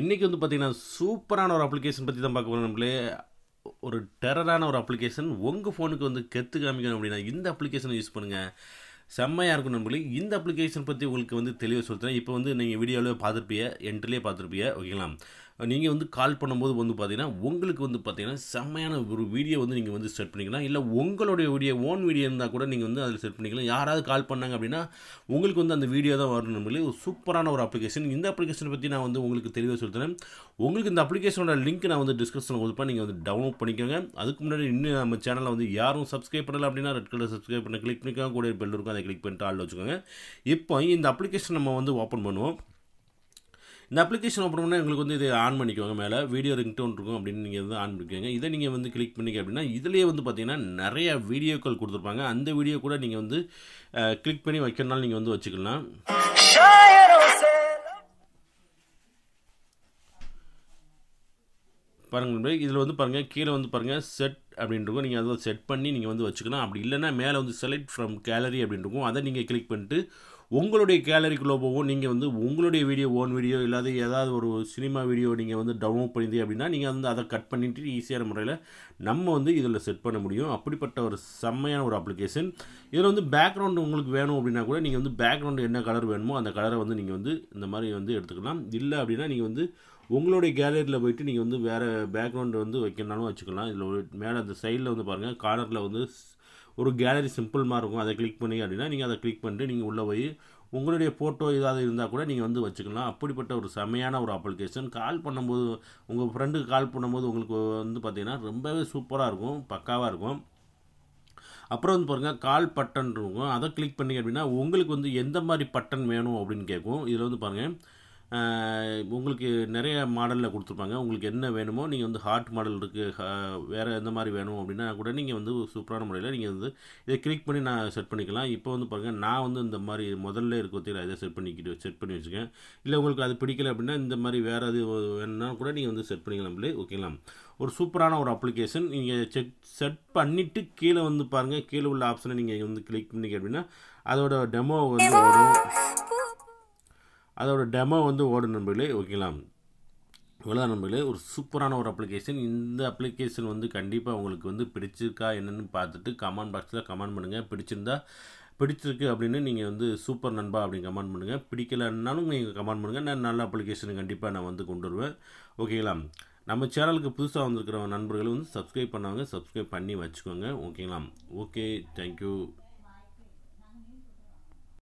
இன்றைக்கி வந்து பார்த்திங்கன்னா சூப்பரான ஒரு அப்ளிகேஷன் பற்றி தான் பார்க்க போகிறோம் நம்மளே ஒரு டெரரான ஒரு அப்ளிகேஷன் உங்கள் ஃபோனுக்கு வந்து கற்று காமிக்கணும் அப்படின்னா இந்த அப்ளிகேஷனை யூஸ் பண்ணுங்கள் செம்மையாக இருக்கும் நம்மளே இந்த அப்ளிகேஷன் பற்றி உங்களுக்கு வந்து தெளிவாக சொல்கிறேன் இப்போ வந்து நீங்கள் வீடியோவில் பார்த்துருப்பீங்க என்ட்ரிலே பார்த்துருப்பீங்க ஓகேங்களா நீங்கள் வந்து கால் பண்ணும்போது வந்து பார்த்தீங்கன்னா உங்களுக்கு வந்து பார்த்தீங்கன்னா செம்மையான ஒரு வீடியோ வந்து நீங்கள் வந்து செட் பண்ணிக்கலாம் இல்லை உங்களுடைய வீடியோ ஓன் வீடியோ இருந்தால் கூட நீங்கள் வந்து அதில் செட் பண்ணிக்கலாம் யாராவது கால் பண்ணாங்க அப்படின்னா உங்களுக்கு வந்து அந்த வீடியோ தான் வரணும் ஒரு சூப்பரான ஒரு அப்ளிகேஷன் இந்த அப்ளிகேஷனை பற்றி நான் வந்து உங்களுக்கு தெளிவாக சொல்லுறேன் உங்களுக்கு இந்த அப்ளிகேஷனோட லிங்க் நான் வந்து டிஸ்கிரிப்ஷனில் கொடுப்பேன் நீங்கள் வந்து டவுன்லோட் பண்ணிக்கோங்க அதுக்கு முன்னாடி இன்னும் நம்ம சேனலை வந்து யாரும் சப்ஸ்கிரைப் பண்ணலை அப்படின்னா ரெட் கலர் சப்ஸ்கிரைப் பண்ண கிளிக் பண்ணிக்கோங்க கூட பெல் இருக்கும் அதை கிளிக் பண்ணிட்டு ஆள் வச்சுக்கோங்க இப்போ இந்த அப்ளிகேஷன் நம்ம வந்து ஓப்பன் பண்ணுவோம் இந்த அப்ளிகேஷன் ஓப்பன் பண்ணால் எங்களுக்கு வந்து இது ஆன் பண்ணிக்கோங்க மேலே வீடியோ ரிங்டோன் இருக்கும் அப்படின்னு நீங்கள் வந்து ஆன் பண்ணிக்கோங்க இதை நீங்கள் வந்து கிளிக் பண்ணிக்க அப்படின்னா இதிலேயே வந்து பார்த்தீங்கன்னா நிறைய வீடியோக்கள் கொடுத்துருப்பாங்க அந்த வீடியோ கூட நீங்கள் வந்து கிளிக் பண்ணி வைக்கிறனால நீங்கள் வந்து வச்சுக்கலாம் பாருங்கள் இதில் வந்து பாருங்கள் கீழே வந்து பாருங்கள் செட் அப்படின்றக்கும் நீங்கள் அதை செட் பண்ணி நீங்கள் வந்து வச்சுக்கலாம் அப்படி இல்லைனா மேலே வந்து செலக்ட் ஃப்ரம் கேலரி அப்படின்றக்கும் அதை நீங்கள் கிளிக் பண்ணிட்டு உங்களுடைய கேலரிக்குள்ளே போகும் நீங்கள் வந்து உங்களுடைய வீடியோ ஓன் வீடியோ இல்லாத ஏதாவது ஒரு சினிமா வீடியோ நீங்கள் வந்து டவுன்லோட் பண்ணிது அப்படின்னா நீங்கள் வந்து அதை கட் பண்ணிட்டு ஈஸியான முறையில் நம்ம வந்து இதில் செட் பண்ண முடியும் அப்படிப்பட்ட ஒரு செம்மையான ஒரு அப்ளிகேஷன் இதில் வந்து பேக்ரவுண்டு உங்களுக்கு வேணும் அப்படின்னா கூட நீங்கள் வந்து பேக்ரவுண்டு என்ன கலர் வேணுமோ அந்த கலரை வந்து நீங்கள் வந்து இந்த மாதிரி வந்து எடுத்துக்கலாம் இல்லை அப்படின்னா நீங்கள் வந்து உங்களுடைய கேலரியில் போயிட்டு நீங்கள் வந்து வேறு பேக்ரவுண்டு வந்து வைக்கணும்னாலும் வச்சுக்கலாம் இதில் மேலே அந்த சைடில் வந்து பாருங்கள் கார்னரில் வந்து ஒரு கேலரி சிம்பிள் மாதிரி இருக்கும் அதை கிளிக் பண்ணி அப்படின்னா நீங்கள் அதை கிளிக் பண்ணிட்டு நீங்கள் உள்ளே போய் உங்களுடைய ஃபோட்டோ ஏதாவது இருந்தால் கூட நீங்கள் வந்து வச்சுக்கலாம் அப்படிப்பட்ட ஒரு செமையான ஒரு அப்ளிகேஷன் கால் பண்ணும்போது உங்கள் ஃப்ரெண்டுக்கு கால் பண்ணும்போது உங்களுக்கு வந்து பார்த்திங்கன்னா ரொம்பவே சூப்பராக இருக்கும் பக்காவாக இருக்கும் அப்புறம் வந்து பாருங்கள் கால் பட்டன் இருக்கும் அதை கிளிக் பண்ணி அப்படின்னா உங்களுக்கு வந்து எந்த மாதிரி பட்டன் வேணும் அப்படின்னு கேட்கும் இதில் வந்து பாருங்கள் உங்களுக்கு நிறைய மாடலில் கொடுத்துருப்பாங்க உங்களுக்கு என்ன வேணுமோ நீங்கள் வந்து ஹார்ட் மாடல் இருக்குது வேறு எந்த மாதிரி வேணும் அப்படின்னா கூட நீங்கள் வந்து சூப்பரான முறையில் நீங்கள் வந்து இதை கிளிக் பண்ணி நான் செட் பண்ணிக்கலாம் இப்போ வந்து பாருங்கள் நான் வந்து இந்த மாதிரி முதல்ல இருக்க நான் இதை செட் பண்ணிக்கிட்டு செட் பண்ணி வச்சுக்கேன் இல்லை உங்களுக்கு அது பிடிக்கல அப்படின்னா இந்த மாதிரி வேறு அது வேணும்னா கூட நீங்கள் வந்து செட் பண்ணிக்கலாம் இல்லை ஓகேங்களா ஒரு சூப்பரான ஒரு அப்ளிகேஷன் நீங்கள் செக் செட் பண்ணிவிட்டு கீழே வந்து பாருங்கள் கீழே உள்ள ஆப்ஷனை நீங்கள் வந்து கிளிக் பண்ணிக்க அப்படின்னா அதோட டெமோ வந்து வரும் அதோடய டெமோ வந்து ஓடும் நண்பர்களே ஓகேங்களா இவ்வளோதான் நண்பர்களே ஒரு சூப்பரான ஒரு அப்ளிகேஷன் இந்த அப்ளிகேஷன் வந்து கண்டிப்பாக உங்களுக்கு வந்து பிடிச்சிருக்கா என்னென்னு பார்த்துட்டு கமெண்ட் பாக்ஸில் கமெண்ட் பண்ணுங்கள் பிடிச்சிருந்தா பிடிச்சிருக்கு அப்படின்னு நீங்கள் வந்து சூப்பர் நண்பா அப்படின்னு கமெண்ட் பண்ணுங்கள் பிடிக்கலைன்னாலும் நீங்கள் கமெண்ட் பண்ணுங்கள் நான் நல்ல அப்ளிகேஷன் கண்டிப்பாக நான் வந்து கொண்டு வருவேன் ஓகேங்களா நம்ம சேனலுக்கு புதுசாக வந்திருக்கிற நண்பர்கள் வந்து சப்ஸ்கிரைப் பண்ணுவாங்க சப்ஸ்கிரைப் பண்ணி வச்சுக்கோங்க ஓகேங்களா ஓகே தேங்க்யூ